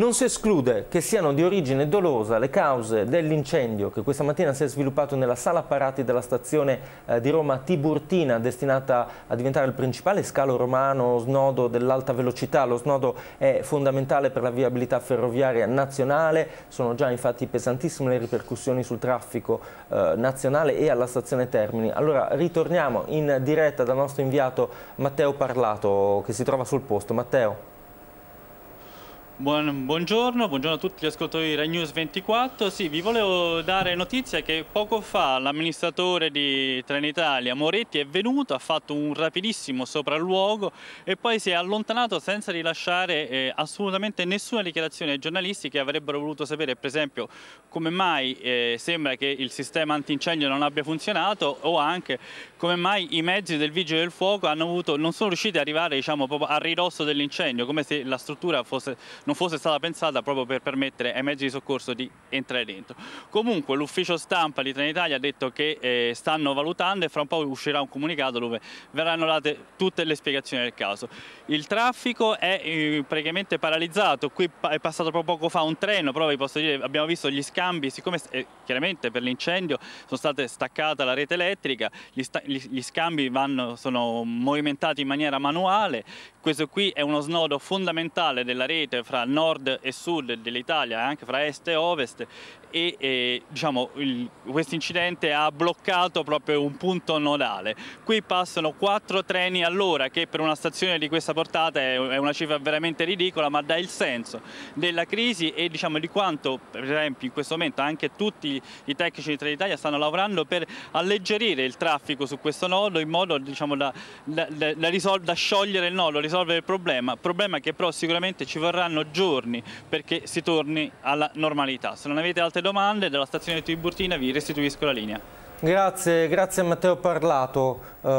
Non si esclude che siano di origine dolosa le cause dell'incendio che questa mattina si è sviluppato nella sala parati della stazione eh, di Roma Tiburtina, destinata a diventare il principale scalo romano snodo dell'alta velocità. Lo snodo è fondamentale per la viabilità ferroviaria nazionale, sono già infatti pesantissime le ripercussioni sul traffico eh, nazionale e alla stazione Termini. Allora ritorniamo in diretta dal nostro inviato Matteo Parlato che si trova sul posto. Matteo. Buon, buongiorno, buongiorno, a tutti gli ascoltatori di Rai News 24. Sì, vi volevo dare notizia che poco fa l'amministratore di Trenitalia Moretti è venuto, ha fatto un rapidissimo sopralluogo e poi si è allontanato senza rilasciare eh, assolutamente nessuna dichiarazione ai giornalisti che avrebbero voluto sapere per esempio come mai eh, sembra che il sistema antincendio non abbia funzionato o anche come mai i mezzi del Vigile del Fuoco avuto, non sono riusciti ad arrivare diciamo, proprio a ridosso dell'incendio, come se la struttura fosse non fosse stata pensata proprio per permettere ai mezzi di soccorso di entrare dentro. Comunque l'ufficio stampa di Trenitalia ha detto che eh, stanno valutando e fra un po' uscirà un comunicato dove verranno date tutte le spiegazioni del caso. Il traffico è eh, praticamente paralizzato, qui è passato proprio poco fa un treno, però vi posso dire abbiamo visto gli scambi, siccome eh, chiaramente per l'incendio sono state staccata la rete elettrica, gli, gli, gli scambi vanno, sono movimentati in maniera manuale, questo qui è uno snodo fondamentale della rete fra fra nord e sud dell'Italia, anche fra est e ovest e, e diciamo, questo incidente ha bloccato proprio un punto nodale. Qui passano quattro treni all'ora che per una stazione di questa portata è, è, una cifra veramente ridicola ma dà il senso della crisi e diciamo, di quanto per esempio in questo momento anche tutti i tecnici di Trenitalia stanno lavorando per alleggerire il traffico su questo nodo in modo diciamo, da, da, da, da, sciogliere il nodo, risolvere il problema, problema che però sicuramente ci vorranno giorni perché si torni alla normalità. Se non avete altre domande, dalla stazione di Tiburtina vi restituisco la linea. Grazie, grazie a Matteo Parlato. Eh,